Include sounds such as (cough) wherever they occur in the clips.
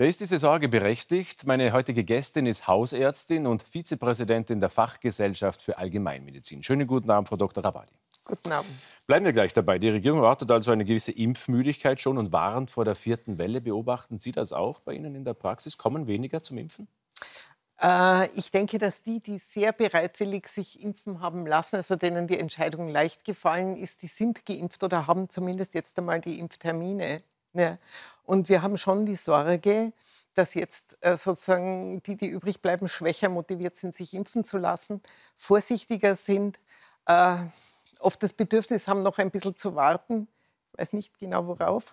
Da ist diese Sorge berechtigt. Meine heutige Gästin ist Hausärztin und Vizepräsidentin der Fachgesellschaft für Allgemeinmedizin. Schönen guten Abend, Frau Dr. Rabadi. Guten Abend. Bleiben wir gleich dabei. Die Regierung erwartet also eine gewisse Impfmüdigkeit schon und warnt vor der vierten Welle. Beobachten Sie das auch bei Ihnen in der Praxis? Kommen weniger zum Impfen? Äh, ich denke, dass die, die sehr bereitwillig sich impfen haben lassen, also denen die Entscheidung leicht gefallen ist, die sind geimpft oder haben zumindest jetzt einmal die Impftermine. Ja. Und wir haben schon die Sorge, dass jetzt äh, sozusagen die, die übrig bleiben, schwächer motiviert sind, sich impfen zu lassen, vorsichtiger sind, äh, oft das Bedürfnis haben, noch ein bisschen zu warten. Ich weiß nicht genau worauf.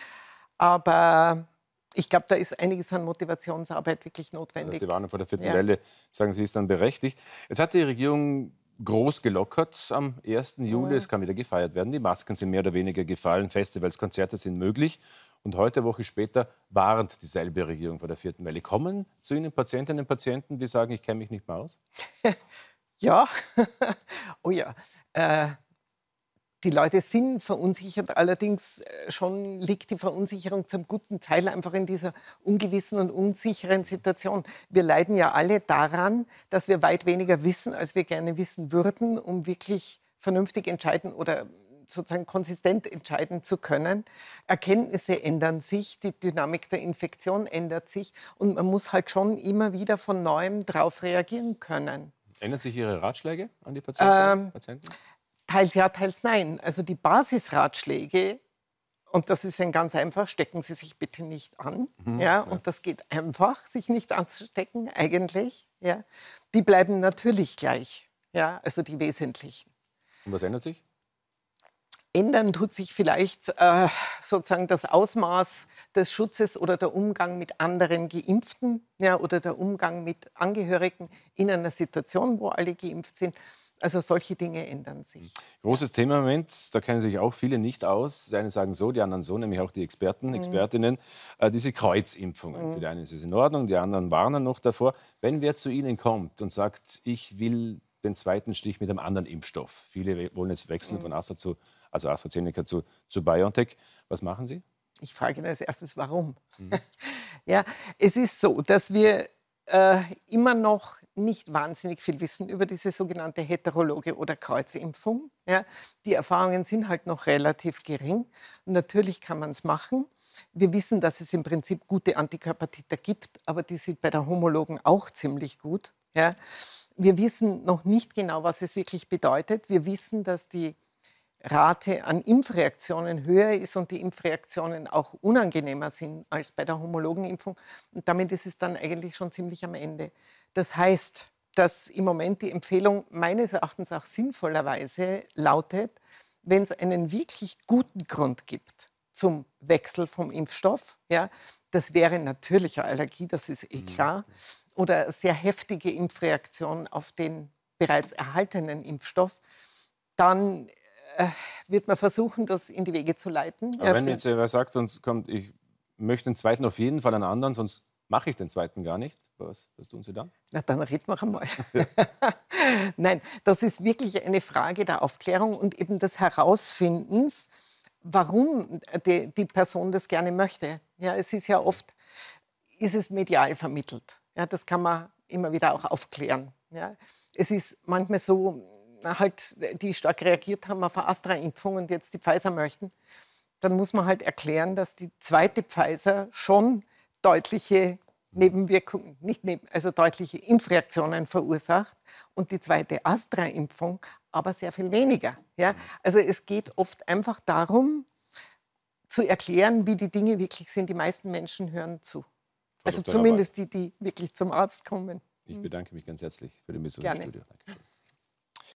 (laughs) Aber ich glaube, da ist einiges an Motivationsarbeit wirklich notwendig. Also die Warnung vor der vierten ja. Welle, sagen Sie, ist dann berechtigt. Jetzt hat die Regierung groß gelockert am 1. Juli. Es kann wieder gefeiert werden. Die Masken sind mehr oder weniger gefallen. Festivals, Konzerte sind möglich. Und heute, eine Woche später, warnt dieselbe Regierung vor der vierten Welle. Kommen zu Ihnen Patientinnen und Patienten, die sagen, ich kenne mich nicht mehr aus? (laughs) ja. (laughs) oh ja. Äh, die Leute sind verunsichert, allerdings äh, schon liegt die Verunsicherung zum guten Teil einfach in dieser ungewissen und unsicheren Situation. Wir leiden ja alle daran, dass wir weit weniger wissen, als wir gerne wissen würden, um wirklich vernünftig entscheiden oder sozusagen konsistent entscheiden zu können. Erkenntnisse ändern sich, die Dynamik der Infektion ändert sich und man muss halt schon immer wieder von neuem darauf reagieren können. Ändern sich Ihre Ratschläge an die Patienten? Ähm, Patienten? Teils ja, teils nein. Also die Basisratschläge, und das ist ein ganz einfach, stecken Sie sich bitte nicht an. Mhm, ja, ja, und das geht einfach, sich nicht anzustecken eigentlich. Ja. Die bleiben natürlich gleich. Ja, also die wesentlichen. Und was ändert sich? Ändern tut sich vielleicht äh, sozusagen das Ausmaß des Schutzes oder der Umgang mit anderen Geimpften ja, oder der Umgang mit Angehörigen in einer Situation, wo alle geimpft sind. Also solche Dinge ändern sich. Mhm. Großes Thema im Moment, da kennen sich auch viele nicht aus. Die einen sagen so, die anderen so, nämlich auch die Experten, mhm. Expertinnen. Mhm. diese Kreuzimpfungen, mhm. für die einen ist es in Ordnung, die anderen warnen noch davor. Wenn wer zu Ihnen kommt und sagt, ich will den zweiten Stich mit einem anderen Impfstoff. Viele wollen jetzt wechseln mhm. von Astra zu, also AstraZeneca zu, zu BioNTech. Was machen Sie? Ich frage Ihnen als erstes, warum? Mhm. (laughs) ja, es ist so, dass wir äh, immer noch nicht wahnsinnig viel wissen über diese sogenannte heterologe oder Kreuzimpfung. Ja, die Erfahrungen sind halt noch relativ gering. natürlich kann man es machen. Wir wissen, dass es im Prinzip gute Antikörpertiter gibt, aber die sind bei der homologen auch ziemlich gut. Ja? Wir wissen noch nicht genau, was es wirklich bedeutet. Wir wissen, dass die Rate an Impfreaktionen höher ist und die Impfreaktionen auch unangenehmer sind als bei der Homologenimpfung. Und damit ist es dann eigentlich schon ziemlich am Ende. Das heißt, dass im Moment die Empfehlung meines Erachtens auch sinnvollerweise lautet, wenn es einen wirklich guten Grund gibt, zum Wechsel vom Impfstoff. Ja, das wäre natürliche Allergie, das ist eh mhm. klar. Oder sehr heftige Impfreaktionen auf den bereits erhaltenen Impfstoff. Dann äh, wird man versuchen, das in die Wege zu leiten. Aber ja, wenn jetzt jemand sagt, sonst kommt, ich möchte den zweiten auf jeden Fall einen anderen, sonst mache ich den zweiten gar nicht. Was, was tun Sie dann? Na, dann reden wir einmal. Ja. (laughs) (laughs) Nein, das ist wirklich eine Frage der Aufklärung und eben des Herausfindens warum die, die Person das gerne möchte. Ja, es ist ja oft, ist es medial vermittelt. Ja, das kann man immer wieder auch aufklären. Ja, es ist manchmal so, halt, die stark reagiert haben auf eine Astra-Impfung und jetzt die Pfizer möchten, dann muss man halt erklären, dass die zweite Pfizer schon deutliche Nebenwirkungen, nicht neben, also deutliche Impfreaktionen verursacht und die zweite Astra-Impfung aber sehr viel weniger. Ja? Mhm. Also es geht oft einfach darum, zu erklären, wie die Dinge wirklich sind. Die meisten Menschen hören zu. also zumindest die, die wirklich zum Arzt kommen. Ich mhm. bedanke mich ganz herzlich für den Besuch im Studio. Dankeschön.